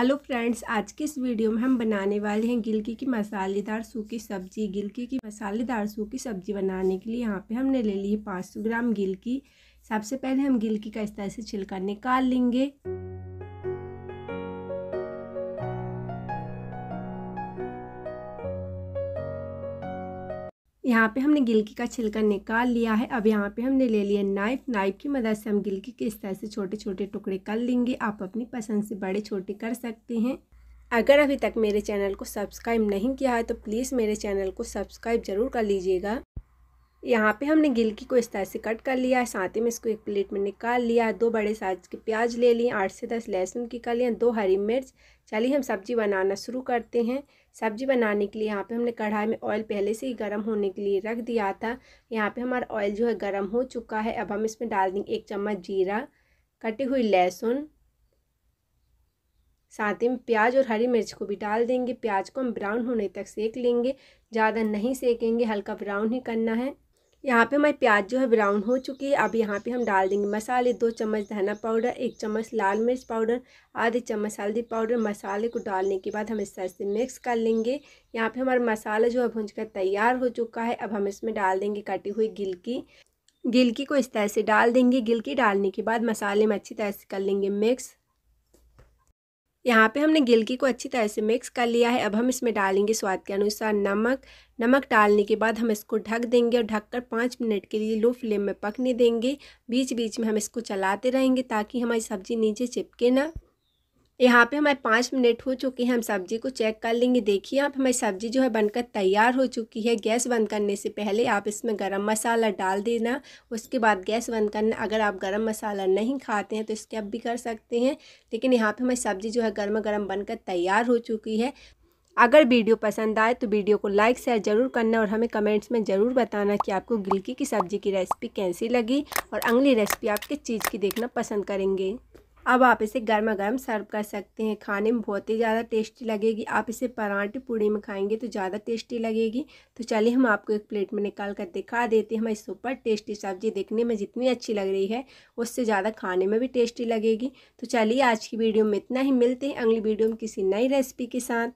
hello friends आज के इस वीडियो में हम बनाने वाले हैं गिलकी की मसालेदार सूखी सब्जी गिलकी की मसालेदार सूखी सब्जी बनाने के लिए यहाँ पे हमने ले ली है पाँच सौ ग्राम गिलकी सबसे पहले हम गिलकी का इस तरह से छिलका निकाल लेंगे यहाँ पे हमने गिलकी का छिलका निकाल लिया है अब यहाँ पे हमने ले लिया नाइफ नाइफ की मदद से हम गिलकी के इस तरह से छोटे छोटे टुकड़े कर लेंगे आप अपनी पसंद से बड़े छोटे कर सकते हैं अगर अभी तक मेरे चैनल को सब्सक्राइब नहीं किया है तो प्लीज़ मेरे चैनल को सब्सक्राइब ज़रूर कर लीजिएगा यहाँ पे हमने गिलकी को इस तरह से कट कर लिया है साथ ही में इसको एक प्लेट में निकाल लिया दो बड़े साइज के प्याज ले लिए आठ से दस लहसुन की लिया दो हरी मिर्च चलिए हम सब्ज़ी बनाना शुरू करते हैं सब्ज़ी बनाने के लिए यहाँ पे हमने कढ़ाई में ऑयल पहले से ही गर्म होने के लिए रख दिया था यहाँ पे हमारा ऑयल जो है गर्म हो चुका है अब हम इसमें डाल देंगे एक चम्मच जीरा कटी हुई लहसुन साथ ही में प्याज और हरी मिर्च को भी डाल देंगे प्याज को हम ब्राउन होने तक सेक लेंगे ज़्यादा नहीं सेकेंगे हल्का ब्राउन ही करना है यहाँ पे हमारी प्याज जो है ब्राउन हो चुकी है अब यहाँ पे हम डाल देंगे मसाले दो चम्मच धना पाउडर एक चम्मच लाल मिर्च पाउडर आधे चम्मच हल्दी पाउडर मसाले को डालने के बाद हम इस तरह से मिक्स कर लेंगे यहाँ पे हमारा मसाला जो है कर तैयार हो चुका है अब हम इसमें डाल देंगे कटी हुई गिलकी गिलकी को इस तरह से डाल देंगे गिलकी डालने के बाद मसाले में अच्छी तरह से कर लेंगे मिक्स यहाँ पे हमने गिलकी को अच्छी तरह से मिक्स कर लिया है अब हम इसमें डालेंगे स्वाद के अनुसार नमक नमक डालने के बाद हम इसको ढक देंगे और ढककर पाँच मिनट के लिए लो फ्लेम में पकने देंगे बीच बीच में हम इसको चलाते रहेंगे ताकि हमारी सब्ज़ी नीचे चिपके ना यहाँ पे हमारे पाँच मिनट हो चुके हैं हम सब्जी को चेक कर लेंगे देखिए आप हमारी सब्जी जो है बनकर तैयार हो चुकी है गैस बंद करने से पहले आप इसमें गरम मसाला डाल देना उसके बाद गैस बंद करना अगर आप गरम मसाला नहीं खाते हैं तो आप भी कर सकते हैं लेकिन यहाँ पर हमारी सब्ज़ी जो है गर्मा गर्म बनकर तैयार हो चुकी है अगर वीडियो पसंद आए तो वीडियो को लाइक शेयर ज़रूर करना और हमें कमेंट्स में ज़रूर बताना कि आपको गिलकी की सब्ज़ी की रेसिपी कैसी लगी और अगली रेसिपी आप किस चीज़ की देखना पसंद करेंगे अब आप इसे गर्मा गर्म सर्व कर सकते हैं खाने में बहुत ही ज़्यादा टेस्टी लगेगी आप इसे परांठे पूड़ी में खाएंगे तो ज़्यादा टेस्टी लगेगी तो चलिए हम आपको एक प्लेट में निकाल कर दिखा देते हैं हमारी सुपर टेस्टी सब्जी देखने में जितनी अच्छी लग रही है उससे ज़्यादा खाने में भी टेस्टी लगेगी तो चलिए आज की वीडियो में इतना ही मिलते हैं अगली वीडियो में किसी नई रेसिपी के साथ